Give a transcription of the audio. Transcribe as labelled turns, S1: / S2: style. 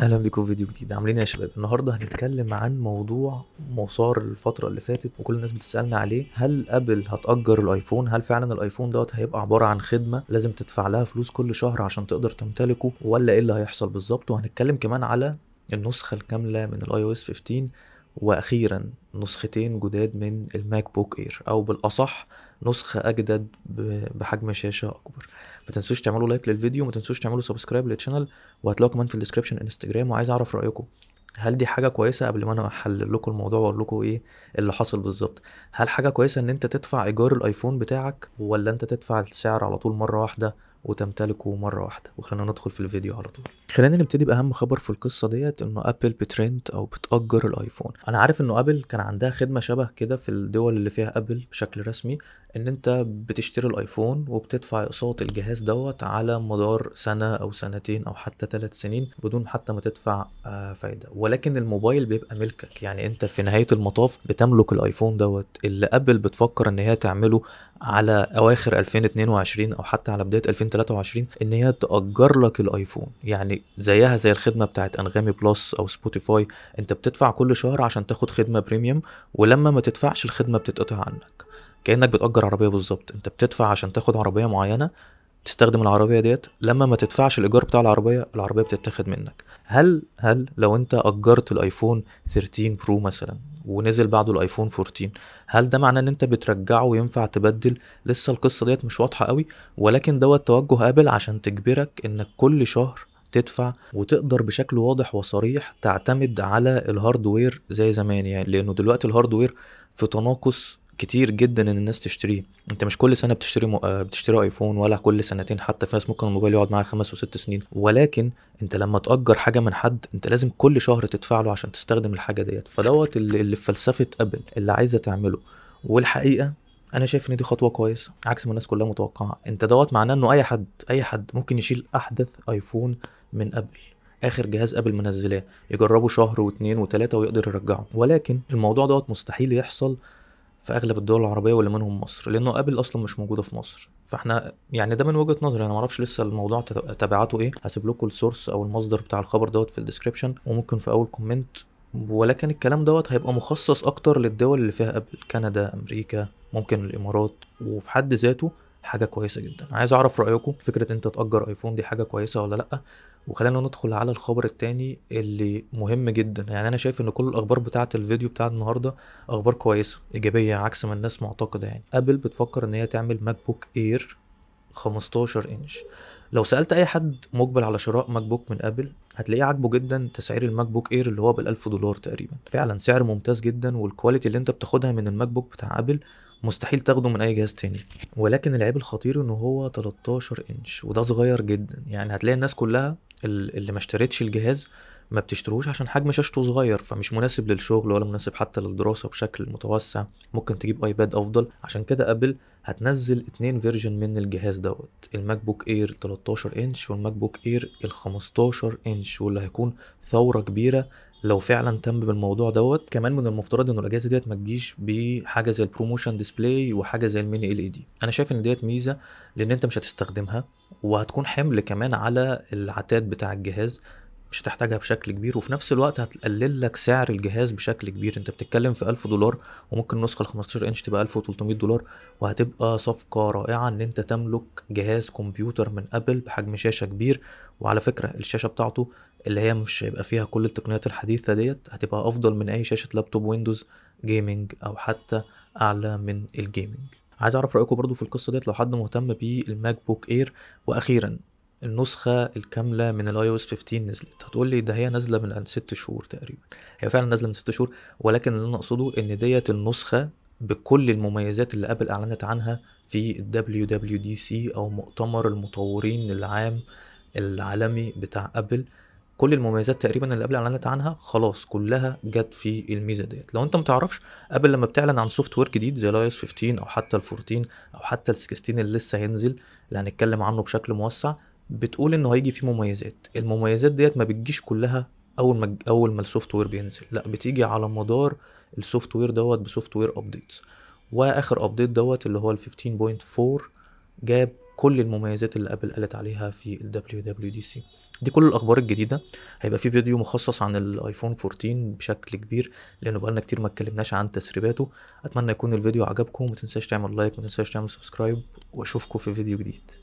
S1: اهلا بيكم فيديو جديد عاملين إيه يا شباب النهارده هنتكلم عن موضوع مثار الفتره اللي فاتت وكل الناس بتسالنا عليه هل ابل هتاجر الايفون هل فعلا الايفون دوت هيبقى عباره عن خدمه لازم تدفع لها فلوس كل شهر عشان تقدر تمتلكه ولا ايه اللي هيحصل بالظبط وهنتكلم كمان على النسخه الكامله من الاي او اس 15 واخيرا نسختين جداد من الماك بوك اير او بالاصح نسخه اجدد بحجم شاشه اكبر ما تنسوش تعملوا لايك للفيديو ما تنسوش تعملوا سبسكرايب للشانل وهتلاقوا كمان في الديسكربشن انستجرام وعايز اعرف رايكم هل دي حاجه كويسه قبل ما انا احلل لكم الموضوع واقول لكم ايه اللي حصل بالظبط هل حاجه كويسه ان انت تدفع ايجار الايفون بتاعك ولا انت تدفع السعر على طول مره واحده وتمتلكه مرة واحدة وخلينا ندخل في الفيديو على طول خلينا نبتدي بأهم خبر في القصة ديت إنه أبل بترنت أو بتأجر الآيفون أنا عارف إنه أبل كان عندها خدمة شبه كده في الدول اللي فيها أبل بشكل رسمي إن أنت بتشتري الآيفون وبتدفع أقساط الجهاز دوت على مدار سنة أو سنتين أو حتى ثلاث سنين بدون حتى ما تدفع آه، فايدة ولكن الموبايل بيبقى ملكك يعني أنت في نهاية المطاف بتملك الآيفون دوت اللي أبل بتفكر إن هي تعمله على اواخر 2022 او حتى على بدايه 2023 ان هي تاجر لك الايفون يعني زيها زي الخدمه بتاعت انغامي بلس او سبوتيفاي انت بتدفع كل شهر عشان تاخد خدمه بريميوم ولما ما تدفعش الخدمه بتتقطع عنك كانك بتاجر عربيه بالظبط انت بتدفع عشان تاخد عربيه معينه تستخدم العربيه ديت لما ما تدفعش الايجار بتاع العربيه العربيه بتتاخد منك هل هل لو انت اجرت الايفون 13 برو مثلا ونزل بعده الايفون 14 هل ده معناه ان انت بترجعه وينفع تبدل لسه القصه ديت مش واضحه قوي ولكن دوت توجه ابل عشان تجبرك انك كل شهر تدفع وتقدر بشكل واضح وصريح تعتمد على الهاردوير زي زمان يعني لانه دلوقتي الهاردوير في تناقص كتير جدا ان الناس تشتريه انت مش كل سنه بتشتري مو... آه، بتشتري ايفون ولا كل سنتين حتى في ناس ممكن الموبايل يقعد معاها خمس وست سنين ولكن انت لما تاجر حاجه من حد انت لازم كل شهر تدفع له عشان تستخدم الحاجه ديت فدوت اللي في فلسفه ابل اللي عايزه تعمله والحقيقه انا شايف ان دي خطوه كويسه عكس ما الناس كلها متوقعه انت دوت معناه انه اي حد اي حد ممكن يشيل احدث ايفون من ابل اخر جهاز ابل منزلاه يجربه شهر واثنين وثلاثه ويقدر يرجعه ولكن الموضوع دوت مستحيل يحصل في اغلب الدول العربيه واللي منهم مصر لانه ابل اصلا مش موجوده في مصر فاحنا يعني ده من وجهه نظري انا ما اعرفش لسه الموضوع تبعاته ايه هسيب لكم السورس او المصدر بتاع الخبر دوت في الديسكربشن وممكن في اول كومنت ولكن الكلام دوت هيبقى مخصص اكتر للدول اللي فيها ابل كندا امريكا ممكن الامارات وفي حد ذاته حاجه كويسه جدا عايز اعرف رايكم فكره انت تاجر ايفون دي حاجه كويسه ولا لا وخلينا ندخل على الخبر التاني اللي مهم جدا يعني انا شايف ان كل الاخبار بتاعه الفيديو بتاع النهارده اخبار كويسه ايجابيه عكس ما الناس معتقده يعني ابل بتفكر ان هي تعمل ماك بوك اير 15 انش لو سالت اي حد مقبل على شراء ماك بوك من ابل هتلاقيه عاجبه جدا تسعير الماك بوك اير اللي هو بال 1000 دولار تقريبا فعلا سعر ممتاز جدا والكواليتي اللي انت بتاخدها من الماك بوك بتاع ابل مستحيل تاخده من اي جهاز تاني ولكن العيب الخطير ان هو 13 انش وده صغير جدا يعني هتلاقي الناس كلها اللي ما اشترتش الجهاز ما بتشتروش عشان حجم شاشته صغير فمش مناسب للشغل ولا مناسب حتى للدراسة بشكل متوسع ممكن تجيب ايباد افضل عشان كده ابل هتنزل اتنين فيرجن من الجهاز دوت الماك بوك اير 13 انش والماك بوك اير ال 15 انش واللي هيكون ثورة كبيرة لو فعلا تم بالموضوع دوت كمان من المفترض ان الاجهزه ديت ما تجيش بحاجه زي البروموشن ديسبلاي وحاجه زي الميني ال اي دي انا شايف ان ديت ميزه لان انت مش هتستخدمها وهتكون حمل كمان على العتاد بتاع الجهاز مش هتحتاجها بشكل كبير وفي نفس الوقت هتقلل لك سعر الجهاز بشكل كبير انت بتتكلم في 1000 دولار وممكن النسخه ال 15 انش تبقى 1300 دولار وهتبقى صفقه رائعه ان انت تملك جهاز كمبيوتر من ابل بحجم شاشه كبير وعلى فكره الشاشه بتاعته اللي هي مش هيبقى فيها كل التقنيات الحديثه ديت هتبقى افضل من اي شاشه لابتوب ويندوز جيمنج او حتى اعلى من الجيمنج عايز اعرف رايكم برضو في القصه ديت لو حد مهتم بالماك بوك اير واخيرا النسخة الكاملة من الاي او اس 15 نزلت هتقول لي ده هي نازلة من ست شهور تقريبا هي فعلا نازلة من ست شهور ولكن اللي انا اقصده ان ديت النسخة بكل المميزات اللي ابل اعلنت عنها في الدبليو دبليو دي سي او مؤتمر المطورين العام العالمي بتاع ابل كل المميزات تقريبا اللي قبل اعلنت عنها خلاص كلها جت في الميزه ديت لو انت ما تعرفش قبل لما بتعلن عن سوفت وير جديد زي الايس 15 او حتى ال 14 او حتى ال 16 اللي لسه هينزل اللي هنتكلم عنه بشكل موسع بتقول انه هيجي فيه مميزات المميزات ديت ما بتجيش كلها اول ما اول ما السوفت وير بينزل لا بتيجي على مدار السوفت وير دوت بسوفت وير ابديتس واخر ابديت دوت اللي هو ال 15.4 جاب كل المميزات اللي ابل قالت عليها في ال WWDC دي كل الاخبار الجديده هيبقى في فيديو مخصص عن الايفون 14 بشكل كبير لانه بقالنا كتير ما اتكلمناش عن تسريباته اتمنى يكون الفيديو عجبكم تنساش تعمل لايك تنساش تعمل سبسكرايب واشوفكم في فيديو جديد